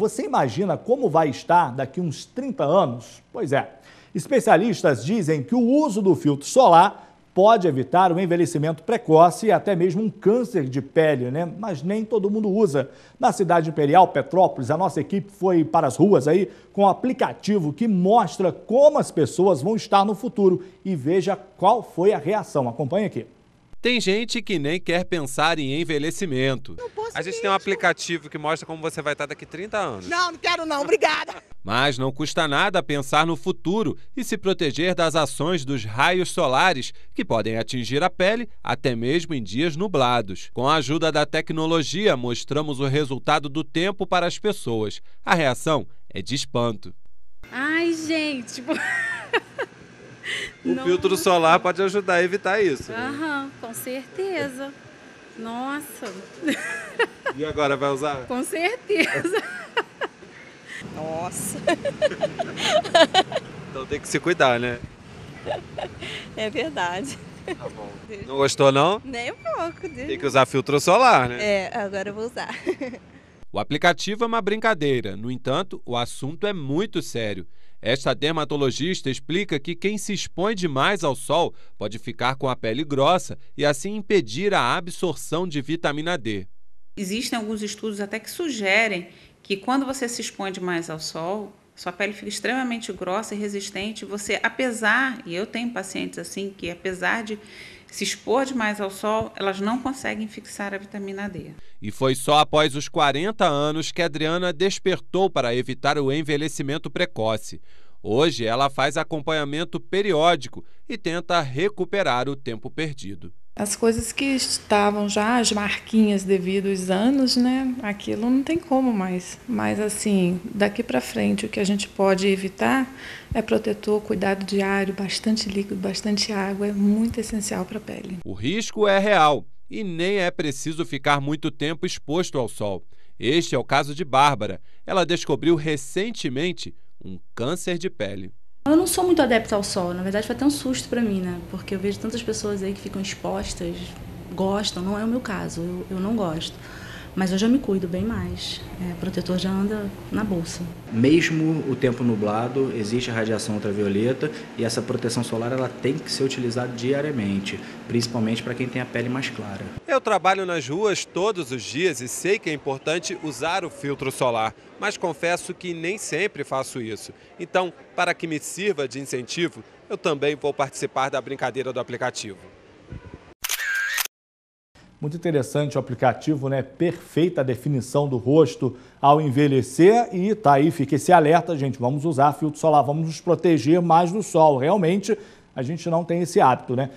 Você imagina como vai estar daqui uns 30 anos? Pois é. Especialistas dizem que o uso do filtro solar pode evitar o envelhecimento precoce e até mesmo um câncer de pele, né? Mas nem todo mundo usa. Na cidade imperial, Petrópolis, a nossa equipe foi para as ruas aí com um aplicativo que mostra como as pessoas vão estar no futuro e veja qual foi a reação. Acompanhe aqui. Tem gente que nem quer pensar em envelhecimento. A gente tem um aplicativo que mostra como você vai estar daqui 30 anos. Não, não quero não, obrigada. Mas não custa nada pensar no futuro e se proteger das ações dos raios solares, que podem atingir a pele até mesmo em dias nublados. Com a ajuda da tecnologia, mostramos o resultado do tempo para as pessoas. A reação é de espanto. Ai, gente, tipo... O Nossa. filtro solar pode ajudar a evitar isso. Aham, né? com certeza. Nossa. E agora vai usar? Com certeza. Nossa. então tem que se cuidar, né? É verdade. Tá bom. Não gostou, não? Nem um pouco. Deus tem que usar filtro solar, né? É, agora eu vou usar. O aplicativo é uma brincadeira, no entanto, o assunto é muito sério. Esta dermatologista explica que quem se expõe demais ao sol pode ficar com a pele grossa e assim impedir a absorção de vitamina D existem alguns estudos até que sugerem que quando você se expõe mais ao sol, sua pele fica extremamente grossa e resistente. Você, apesar, e eu tenho pacientes assim, que apesar de se expor demais ao sol, elas não conseguem fixar a vitamina D. E foi só após os 40 anos que Adriana despertou para evitar o envelhecimento precoce. Hoje, ela faz acompanhamento periódico e tenta recuperar o tempo perdido as coisas que estavam já as marquinhas devido aos anos, né? Aquilo não tem como mais. Mas assim, daqui para frente o que a gente pode evitar é protetor, cuidado diário, bastante líquido, bastante água, é muito essencial para a pele. O risco é real e nem é preciso ficar muito tempo exposto ao sol. Este é o caso de Bárbara. Ela descobriu recentemente um câncer de pele. Eu não sou muito adepta ao sol, na verdade foi até um susto para mim, né? Porque eu vejo tantas pessoas aí que ficam expostas, gostam, não é o meu caso, eu, eu não gosto. Mas hoje eu me cuido bem mais. É, protetor já anda na bolsa. Mesmo o tempo nublado, existe a radiação ultravioleta e essa proteção solar ela tem que ser utilizada diariamente, principalmente para quem tem a pele mais clara. Eu trabalho nas ruas todos os dias e sei que é importante usar o filtro solar, mas confesso que nem sempre faço isso. Então, para que me sirva de incentivo, eu também vou participar da brincadeira do aplicativo. Muito interessante o aplicativo, né? Perfeita a definição do rosto ao envelhecer. E tá aí, fica esse alerta, gente. Vamos usar filtro solar, vamos nos proteger mais do sol. Realmente, a gente não tem esse hábito, né?